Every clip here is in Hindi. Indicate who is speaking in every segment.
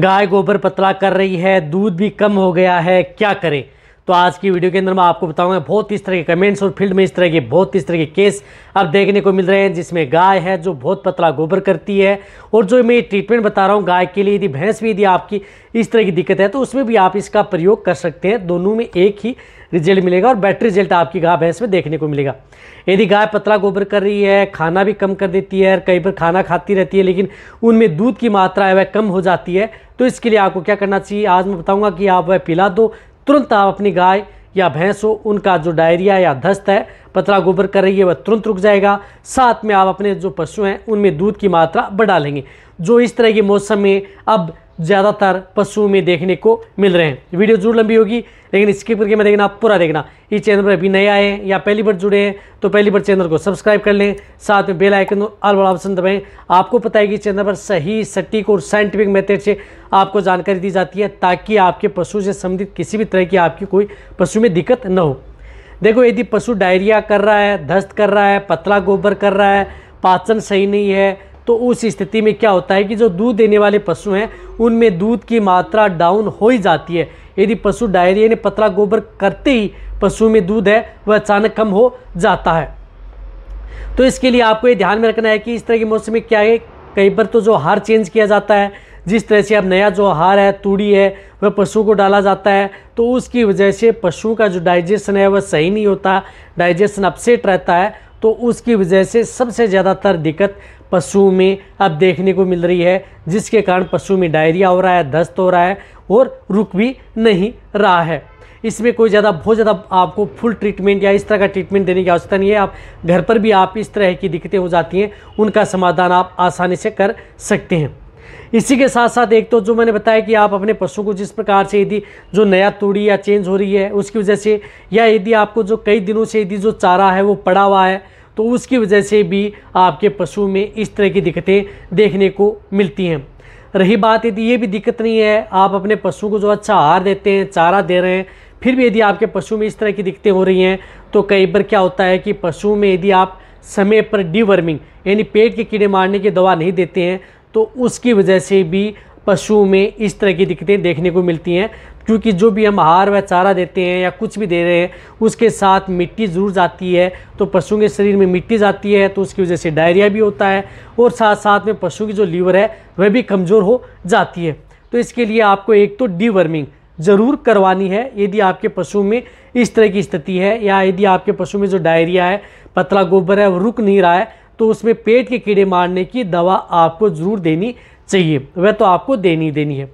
Speaker 1: गाय गोबर पतला कर रही है दूध भी कम हो गया है क्या करें तो आज की वीडियो के अंदर मैं आपको बताऊंगा बहुत इस तरह के कमेंट्स और फील्ड में इस तरह के बहुत इस तरह के केस अब देखने को मिल रहे हैं जिसमें गाय है जो बहुत पतला गोबर करती है और जो मैं ट्रीटमेंट बता रहा हूँ गाय के लिए यदि भैंस भी यदि आपकी इस तरह की दिक्कत है तो उसमें भी आप इसका प्रयोग कर सकते हैं दोनों में एक ही रिजल्ट मिलेगा और बेटर रिजल्ट आपकी गाय भैंस में देखने को मिलेगा यदि गाय पतला गोबर कर रही है खाना भी कम कर देती है कई बार खाना खाती रहती है लेकिन उनमें दूध की मात्रा है वह कम हो जाती है तो इसके लिए आपको क्या करना चाहिए आज मैं बताऊंगा कि आप वह पिला दो तुरंत आप अपनी गाय या भैंस हो उनका जो डायरिया या दस्त है पतला गोबर कर रही है वह तुरंत रुक जाएगा साथ में आप अपने जो पशु हैं उनमें दूध की मात्रा बढ़ा लेंगे जो इस तरह के मौसम में अब ज़्यादातर पशुओं में देखने को मिल रहे हैं वीडियो जरूर लंबी होगी लेकिन स्किप करके मैं देखना पूरा देखना इस चैनल पर अभी नए आए हैं या पहली बार जुड़े हैं तो पहली बार चैनल को सब्सक्राइब कर लें साथ में बेल आइकन और ऑल वाला ऑप्शन दबाएं आपको पता है कि चैनल पर सही सटीक और साइंटिफिक मेथड से आपको जानकारी दी जाती है ताकि आपके पशु से संबंधित किसी भी तरह की आपकी कोई पशु में दिक्कत न हो देखो यदि पशु डायरिया कर रहा है दस्त कर रहा है पतला गोबर कर रहा है पाचन सही नहीं है तो उस स्थिति में क्या होता है कि जो दूध देने वाले पशु हैं उनमें दूध की मात्रा डाउन हो ही जाती है यदि पशु डायरिया ने पतला गोबर करते ही पशु में दूध है वह अचानक कम हो जाता है तो इसके लिए आपको ये ध्यान में रखना है कि इस तरह के मौसम में क्या है कई बार तो जो हार चेंज किया जाता है जिस तरह से अब नया जो हार है तूड़ी है वह पशु को डाला जाता है तो उसकी वजह से पशु का जो डाइजेशन है वह सही नहीं होता डाइजेशन अपसेट रहता है तो उसकी वजह से सबसे ज़्यादातर दिक्कत पशु में अब देखने को मिल रही है जिसके कारण पशु में डायरिया हो रहा है दस्त हो रहा है और रुक भी नहीं रहा है इसमें कोई ज़्यादा बहुत ज़्यादा आपको फुल ट्रीटमेंट या इस तरह का ट्रीटमेंट देने की आवश्यकता नहीं है आप घर पर भी आप इस तरह की दिक्कतें हो जाती हैं उनका समाधान आप आसानी से कर सकते हैं इसी के साथ साथ एक तो जो मैंने बताया कि आप अपने पशु को जिस प्रकार से यदि जो नया तूड़ी या चेंज हो रही है उसकी वजह से या यदि आपको जो कई दिनों से यदि जो चारा है वो पड़ा हुआ है तो उसकी वजह से भी आपके पशु में इस तरह की दिक्कतें देखने को मिलती हैं रही बात यदि ये भी दिक्कत नहीं है आप अपने पशु को जो अच्छा आहार देते हैं चारा दे रहे हैं फिर भी यदि आपके पशु में इस तरह की दिक्कतें हो रही हैं तो कई बार क्या होता है कि पशु में यदि आप समय पर डीवर्मिंग यानी पेट के कीड़े मारने की दवा नहीं देते हैं तो उसकी वजह से भी पशु में इस तरह की दिक्कतें देखने को मिलती हैं क्योंकि जो भी हम आहार व चारा देते हैं या कुछ भी दे रहे हैं उसके साथ मिट्टी ज़रूर जाती है तो पशुओं के शरीर में मिट्टी जाती है तो उसकी वजह से डायरिया भी होता है और साथ साथ में पशु की जो लीवर है वह भी कमज़ोर हो जाती है तो इसके लिए आपको एक तो डीवर्मिंग ज़रूर करवानी है यदि आपके पशु में इस तरह की स्थिति है या यदि आपके पशु में जो डायरिया है पतला गोबर है वो रुक नहीं रहा है तो उसमें पेट के कीड़े मारने की दवा आपको ज़रूर देनी चाहिए वह तो आपको देनी देनी है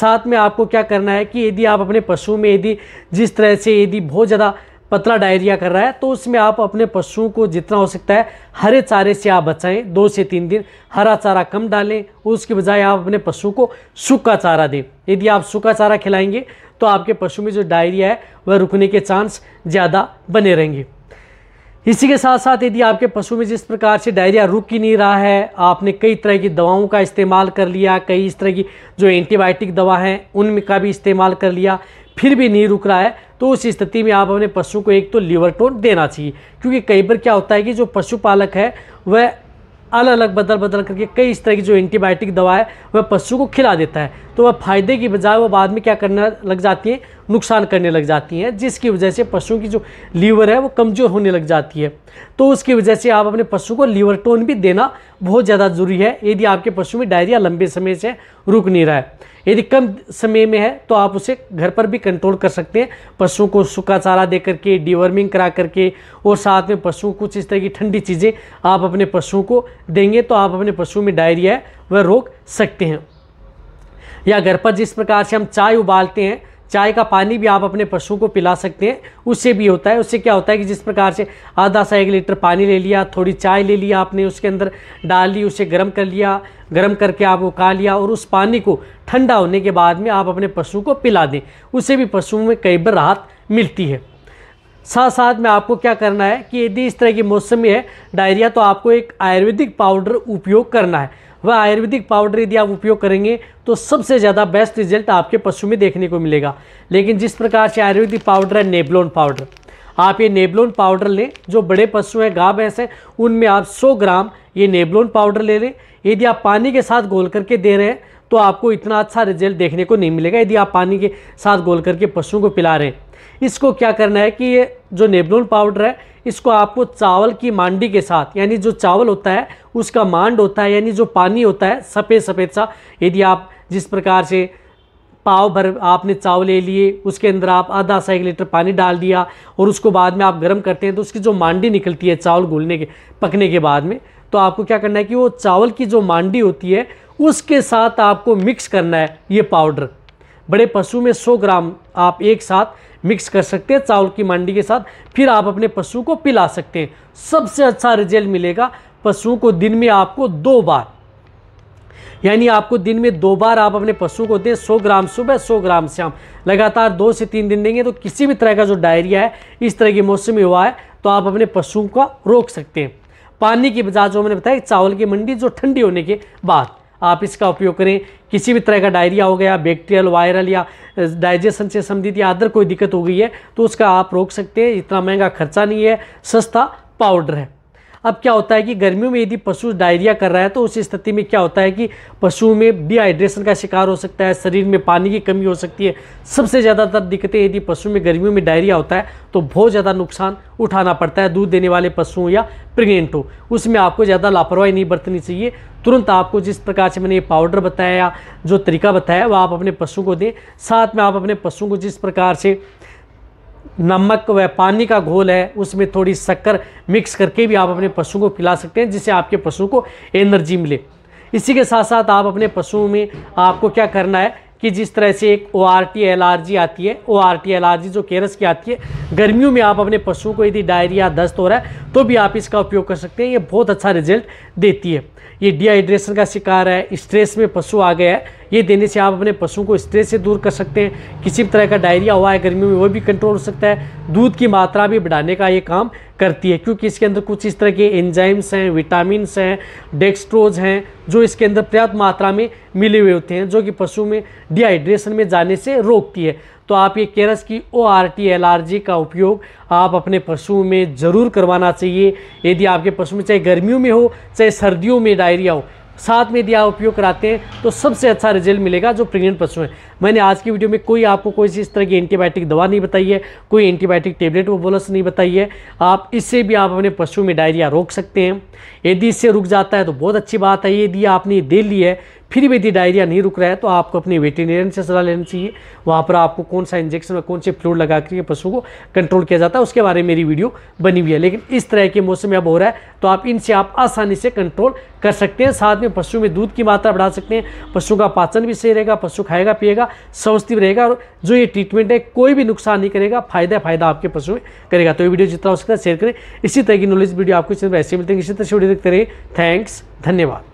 Speaker 1: साथ में आपको क्या करना है कि यदि आप अपने पशु में यदि जिस तरह से यदि बहुत ज़्यादा पतला डायरिया कर रहा है तो उसमें आप अपने पशुओं को जितना हो सकता है हरे चारे से आप बचाएं दो से तीन दिन हरा चारा कम डालें उसके बजाय आप अपने पशु को सूखा चारा दें यदि आप सूखा चारा खिलाएंगे तो आपके पशु में जो डायरिया है वह रुकने के चांस ज़्यादा बने रहेंगे इसी के साथ साथ यदि आपके पशु में जिस प्रकार से डायरिया रुक ही नहीं रहा है आपने कई तरह की दवाओं का इस्तेमाल कर लिया कई इस तरह की जो एंटीबायोटिक दवा हैं उनका का भी इस्तेमाल कर लिया फिर भी नहीं रुक रहा है तो उस स्थिति में आप अपने पशु को एक तो लीवर टोन देना चाहिए क्योंकि कई बार क्या होता है कि जो पशुपालक है वह अलग अलग बदल बदल करके कई इस तरह की जो एंटीबायोटिक दवा है वह पशु को खिला देता है तो वह फायदे की बजाय वह बाद में क्या करने लग जाती है नुकसान करने लग जाती है जिसकी वजह से पशुओं की जो लीवर है वो कमज़ोर होने लग जाती है तो उसकी वजह से आप अपने पशु को लीवर टोन भी देना बहुत ज़्यादा ज़रूरी है यदि आपके पशु में डायरिया लंबे समय से रुक नहीं रहा है यदि कम समय में है तो आप उसे घर पर भी कंट्रोल कर सकते हैं पशुओं को सूखा चारा दे करके डिवर्मिंग करा करके और साथ में पशुओं को कुछ इस तरह की ठंडी चीज़ें आप अपने पशुओं को देंगे तो आप अपने पशुओं में डायरिया है वह रोक सकते हैं या घर पर जिस प्रकार से हम चाय उबालते हैं चाय का पानी भी आप अपने पशुओं को पिला सकते हैं उससे भी होता है उससे क्या होता है कि जिस प्रकार से आधा सा एक लीटर पानी ले लिया थोड़ी चाय ले लिया आपने उसके अंदर डाल ली उसे गर्म कर लिया गर्म करके आप उका लिया और उस पानी को ठंडा होने के बाद में आप अपने पशु को पिला दें उससे भी पशुओं में कई बार राहत मिलती है साथ साथ में आपको क्या करना है कि यदि इस तरह की मौसम में है डायरिया तो आपको एक आयुर्वेदिक पाउडर उपयोग करना है व आयुर्वेदिक पाउडर यदि आप उपयोग करेंगे तो सबसे ज़्यादा बेस्ट रिजल्ट आपके पशु में देखने को मिलेगा लेकिन जिस प्रकार से आयुर्वेदिक पाउडर है नेबलोन पाउडर आप ये नेबलोन पाउडर लें जो बड़े पशु हैं गाय भैंस हैं उनमें आप 100 ग्राम ये नेबलोन पाउडर ले लें यदि आप पानी के साथ गोल करके दे रहे हैं तो आपको इतना अच्छा रिजल्ट देखने को नहीं मिलेगा यदि आप पानी के साथ गोल करके पशुओं को पिला रहे हैं इसको क्या करना है कि ये जो नेबलोन पाउडर है इसको आपको चावल की मांडी के साथ यानी जो चावल होता है उसका मांड होता है यानी जो पानी होता है सफ़ेद सफ़ेद सा यदि आप जिस प्रकार से पाव भर आपने चावल ले लिए उसके अंदर आप आधा सा एक लीटर पानी डाल दिया और उसको बाद में आप गर्म करते हैं तो उसकी जो मांडी निकलती है चावल घुलने के पकने के बाद में तो आपको क्या करना है कि वो चावल की जो मांडी होती है उसके साथ आपको मिक्स करना है ये पाउडर बड़े पशु में 100 ग्राम आप एक साथ मिक्स कर सकते हैं चावल की मंडी के साथ फिर आप अपने पशु को पिला सकते हैं सबसे अच्छा रिजल्ट मिलेगा पशुओं को दिन में आपको दो बार यानी आपको दिन में दो बार आप अपने पशु को दें 100 ग्राम सुबह 100 ग्राम शाम लगातार दो से तीन दिन देंगे तो किसी भी तरह का जो डायरिया है इस तरह के मौसम में हुआ है तो आप अपने पशुओं का रोक सकते हैं पानी की बजाय जो मैंने बताया चावल की मंडी जो ठंडी होने के बाद आप इसका उपयोग करें किसी भी तरह का डायरिया हो गया बैक्टीरियल वायरल या डाइजेशन से संबंधित या अदर कोई दिक्कत हो गई है तो उसका आप रोक सकते हैं इतना महंगा खर्चा नहीं है सस्ता पाउडर है अब क्या होता है कि गर्मियों में यदि पशु डायरिया कर रहा है तो उस स्थिति में क्या होता है कि पशु में डिहाइड्रेशन का शिकार हो सकता है शरीर में पानी की कमी हो सकती है सबसे ज़्यादातर दिक्कतें यदि पशु में गर्मियों में डायरिया होता है तो बहुत ज़्यादा नुकसान उठाना पड़ता है दूध देने वाले पशुओं या प्रेग्नेंट हो उसमें आपको ज़्यादा लापरवाही नहीं बरतनी चाहिए तुरंत आपको जिस प्रकार से मैंने ये पाउडर बताया जो तरीका बताया वह आप अपने पशुओं को दें साथ में आप अपने पशुओं को जिस प्रकार से नमक व पानी का घोल है उसमें थोड़ी शक्कर मिक्स करके भी आप अपने पशु को पिला सकते हैं जिससे आपके पशुओं को एनर्जी मिले इसी के साथ साथ आप अपने पशुओं में आपको क्या करना है कि जिस तरह से एक ओ आर टी एलर्जी आती है ओ आर टी एलर्जी जो केरस की आती है गर्मियों में आप अपने पशुओं को यदि डायरिया दस्त हो रहा है तो भी आप इसका उपयोग कर सकते हैं ये बहुत अच्छा रिजल्ट देती है ये डिहाइड्रेशन का शिकार है स्ट्रेस में पशु आ गया है ये देने से आप अपने पशु को स्ट्रेस से दूर कर सकते हैं किसी भी तरह का डायरिया हुआ है गर्मियों में वो भी कंट्रोल हो सकता है दूध की मात्रा भी बढ़ाने का ये काम करती है क्योंकि इसके अंदर कुछ इस तरह के एंजाइम्स हैं विटामिनस हैं डेक्स्ट्रोज हैं जो इसके अंदर पर्याप्त मात्रा में मिले हुए होते हैं जो कि पशु में डिहाइड्रेशन में जाने से रोकती है तो आप ये केरस की O R T L R G का उपयोग आप अपने पशुओं में ज़रूर करवाना चाहिए यदि आपके पशु में चाहे गर्मियों में हो चाहे सर्दियों में डायरिया हो साथ में यदि आप उपयोग कराते हैं तो सबसे अच्छा रिजल्ट मिलेगा जो प्रेग्नेंट पशु हैं मैंने आज की वीडियो में कोई आपको कोई इस तरह की एंटीबायोटिक दवा नहीं बताई है कोई एंटीबायोटिक टेबलेट वो बोलस नहीं बताई है आप इससे भी आप अपने पशु में डायरिया रोक सकते हैं यदि इससे रुक जाता है तो बहुत अच्छी बात है यदि आपने दे ली है फिर भी यदि डायरिया नहीं रुक रहा है तो आपको अपने वेटेनेरियन से सलाह लेनी चाहिए वहाँ पर आपको कौन सा इंजेक्शन और कौन से फ्लूड लगा करके पशु को कंट्रोल किया जाता है उसके बारे में मेरी वीडियो बनी हुई है लेकिन इस तरह के मौसम में अब हो रहा है तो आप इनसे आप आसानी से कंट्रोल कर सकते हैं साथ में पशु में दूध की मात्रा बढ़ा सकते हैं पशु का पाचन भी सही रहेगा पशु खाएगा पिएगा स्वस्थ भी रहेगा और जो ये ट्रीटमेंट है कोई भी नुकसान नहीं करेगा फायदा फायदा आपके पशु में करेगा तो ये वीडियो जितना हो सकता है शेयर करें इसी तरह की नॉलेज वीडियो आपको ऐसे मिलते हैं इसी तरह से वीडियो देखते रहे थैंक्स धन्यवाद